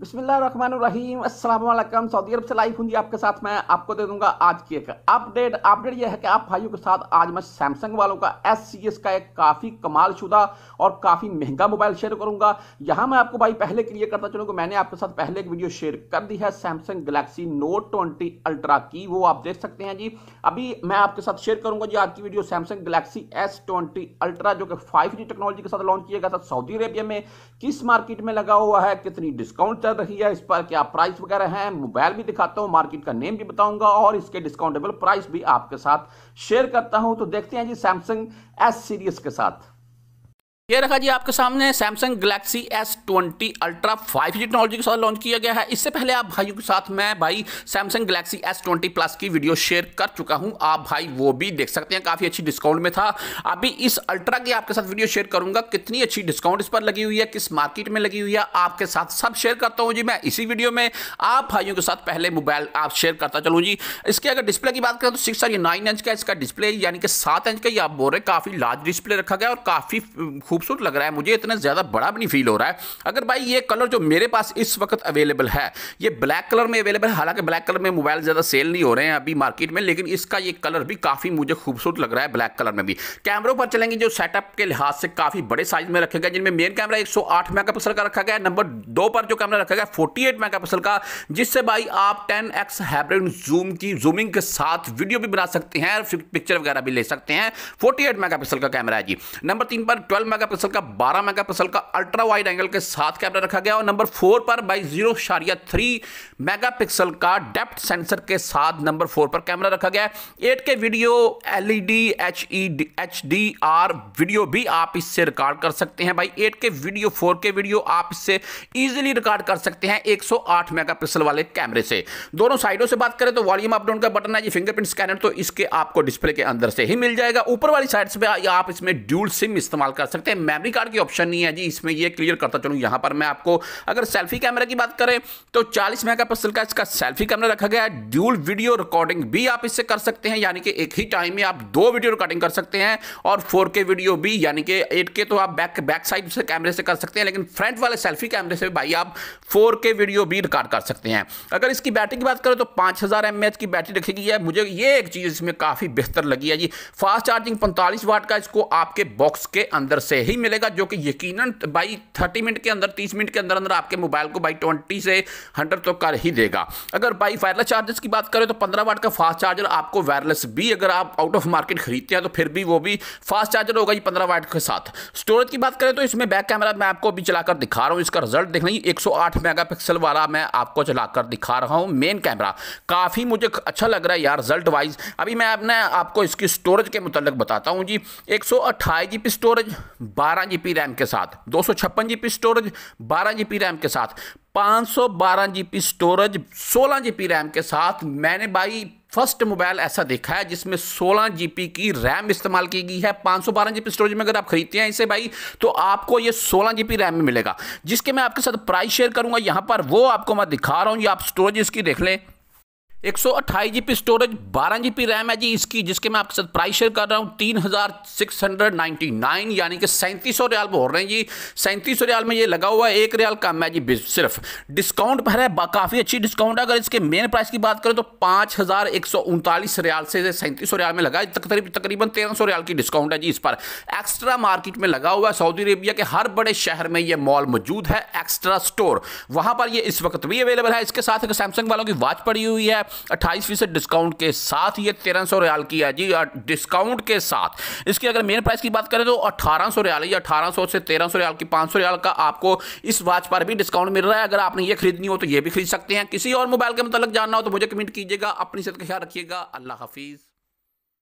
बिस्मिल्लाम Aslam Saudi अरब से live हूँ आपके साथ मैं आपको दे दूंगा आज की एक अपडेट अपडेट यह है कि आप भाइयों के साथ आज मैं सैमसंग वालों का एस सी एस का एक काफ़ी कमाल शुदा और काफ़ी महंगा मोबाइल शेयर करूंगा यहाँ मैं आपको भाई पहले क्लियर करता चलूँगा मैंने आपके साथ पहले एक वीडियो शेयर कर दी है Samsung Galaxy Note twenty Ultra की वो आप देख सकते हैं जी अभी मैं आपके साथ शेयर करूँगा जी आज की video Samsung Galaxy S twenty Ultra जो कि फाइव टेक्नोलॉजी के साथ लॉन्च किया गया था सऊदी अरेबिया में किस मार्केट में लगा हुआ है कितनी डिस्काउंट कर रही है इस पर क्या प्राइस वगैरह है मोबाइल भी दिखाता हूँ मार्केट का नेम भी बताऊंगा और इसके डिस्काउंटेबल प्राइस भी आपके साथ शेयर करता हूँ तो देखते हैं जी सैमसंग एस सीरीज के साथ ये रखा जी आपके सामने Samsung Galaxy S twenty Ultra five G technology के साथ लॉन्च किया गया है इससे पहले आप भाइयों के साथ मैं भाई Samsung Galaxy S twenty plus की वीडियो शेयर कर चुका हूं आप भाई वो भी देख सकते हैं काफ़ी अच्छी डिस्काउंट में था अभी इस अल्ट्रा की आपके साथ वीडियो शेयर करूंगा कितनी अच्छी डिस्काउंट इस पर लगी हुई है किस मार्केट में लगी हुई है आपके साथ सब शेयर करता हूँ जी मैं इसी वीडियो में आप भाइयों के साथ पहले मोबाइल आप शेयर करता चलूँ जी इसके अगर डिस्प्ले की बात करें तो सिक्स या नाइन इंच का इसका डिस्प्ले यानी कि सात इंच का ये आप बोल रहे काफ़ी लार्ज डिस्प्ले रखा गया और काफ़ी खूबसूरत लग रहा है मुझे इतना ज़्यादा बड़ा भी नहीं फील हो रहा है अगर भाई ये कलर जो मेरे पास इस वक्त अवेलेबल है ये ब्लैक कलर में अवेलेबल है हालांकि ब्लैक कलर में मोबाइल ज़्यादा सेल नहीं हो रहे हैं अभी मार्केट में लेकिन इसका ये कलर भी काफ़ी मुझे खूबसूरत लग रहा है ब्लैक कलर में भी कैमरों पर चलेंगे जो सेटअप के लिहाज से काफ़ी बड़े साइज में रखे गए जिनमें मेन कैमरा एक सौ का रखा गया है नंबर दो पर जो कैमरा रखा गया एट मेगापिक्सल का जिससे भाई आप टेन हाइब्रिड जूम की जूमिंग के साथ वीडियो भी बना सकते हैं पिक्चर वगैरह भी ले सकते हैं फोर्टी एट का कैमरा है जी नंबर तीन पर ट्वेल्व मेगा मेगापिक्सल का 12 मेगापिक्सल का अल्ट्रा वाइड एंगल के साथ कैमरा रखा गया और नंबर फोर पर बाई जीरो शारिया थ्री मेगा का डेप्थ सेंसर के साथ नंबर फोर पर कैमरा रखा गया है eight K video L E D H E H D R video भी आप इससे रिकॉर्ड कर सकते हैं भाई एट के वीडियो फोर के वीडियो आप इससे ईजिली रिकॉर्ड कर सकते हैं एक सौ आठ मेगापिक्सल वाले कैमरे से दोनों साइडों से बात करें तो वॉल्यूम अपडाउन का बटन है ये फिंगरप्रिंट स्कैनर तो इसके आपको डिस्प्ले के अंदर से ही मिल जाएगा ऊपर वाली साइड से आप इसमें ड्यूल सिम इस्तेमाल कर सकते हैं मेमरी कार्ड की ऑप्शन नहीं है जी इसमें ये क्लियर करता चलूँ यहाँ पर मैं आपको अगर सेल्फी कैमरा की बात करें तो चालीस मेगा का इसका सेल्फी कैमरा रखा गया है ड्यूल वीडियो रिकॉर्डिंग भी आप इससे कर सकते हैं यानी कि एक ही टाइम में आप दो वीडियो रिकॉर्डिंग कर सकते हैं और फोर वीडियो भी यानी कि एट तो आप बैक बैक साइड से कैमरे से कर सकते हैं लेकिन फ्रंट वाले सेल्फी कैमरे से भाई आप फोर वीडियो भी रिकॉर्ड कर सकते हैं अगर इसकी बैटरी की बात करें तो पाँच हज़ार की बैटरी रखी गई है मुझे ये एक चीज़ इसमें काफ़ी बेहतर लगी है जी फास्ट चार्जिंग पैंतालीस वाट का इसको आपके बॉक्स के अंदर से यही मिलेगा जो कि यकीनन बाई थर्टी मिनट के अंदर तीस मिनट के अंदर अंदर आपके मोबाइल को बाई ट्वेंटी से हंड्रेड तो कर ही देगा अगर बाई वायरलेस चार्जर्स की बात करें तो पंद्रह वाट का फास्ट चार्जर आपको वायरलेस भी अगर आप आउट ऑफ मार्केट खरीदते हैं तो फिर भी वो भी फास्ट चार्जर होगा ये पंद्रह वाट के साथ स्टोरेज की बात करें तो इसमें बैक कैमरा मैं आपको अभी चलाकर दिखा रहा हूँ इसका रिजल्ट देख लेंगे एक सौ वाला मैं आपको चलाकर दिखा रहा हूँ मेन कैमरा काफ़ी मुझे अच्छा लग रहा है यार रिजल्ट वाइज अभी मैं अपने आपको इसकी स्टोरेज के मुतलक बताता हूँ जी एक सौ अट्ठाईस जी पी स्टोरेज बारह जी रैम के साथ दो सौ छप्पन जी स्टोरेज बारह जी रैम के साथ 512 जीबी स्टोरेज 16 जीबी रैम के साथ मैंने भाई फर्स्ट मोबाइल ऐसा देखा है जिसमें 16 जीबी की रैम इस्तेमाल की गई है 512 जीबी स्टोरेज में अगर आप खरीदते हैं इसे भाई तो आपको ये 16 जीबी रैम में मिलेगा जिसके मैं आपके साथ प्राइस शेयर करूंगा यहाँ पर वो आपको मैं दिखा रहा हूँ ये आप स्टोरेज इसकी देख लें एक सौ अट्ठाईस जी स्टोरेज बारह जी रैम है जी इसकी जिसके मैं आपके साथ प्राइस शेयर कर रहा हूँ तीन हज़ार सिक्स हंड्रेड नाइन्टी नाइन यानी कि सैंतीस सौ रियाल बोल रहे हैं जी सैंतीस सौ रियाल में ये लगा हुआ है एक रियाल कम है जी सिर्फ डिस्काउंट पर है काफ़ी अच्छी डिस्काउंट है अगर इसके मेन प्राइस की बात करें तो पाँच हज़ार एक सौ उनतालीस रियाल से सैंतीस सौ रियाल में लगा है तकरीबन तेरह सौ रियाल की डिस्काउंट है जी इस पर एक्स्ट्रा मार्केट में लगा हुआ है सऊदी अरेबिया के हर बड़े शहर में ये मॉल मौजूद है एक्स्ट्रा स्टोर वहाँ पर ये इस वक्त भी अवेलेबल है इसके साथ एक सैमसंग वालों की वॉच पड़ी हुई है अट्ठाईस फीसद डिस्काउंट के साथ ये तेरह सौ रियाल की है जी डिस्काउंट के साथ इसकी अगर मेन प्राइस की बात करें तो अठारह सौ रियाल या अठारह सौ से तेरह सौ रियाल की पाँच सौ रियाल का आपको इस वॉच पर भी डिस्काउंट मिल रहा है अगर आपने ये खरीदनी हो तो ये भी खरीद सकते हैं किसी और मोबाइल के मतलब जानना हो तो मुझे कमेंट कीजिएगा अपनी सेहत का ख्याल रखिएगा अल्लाह हाफिज़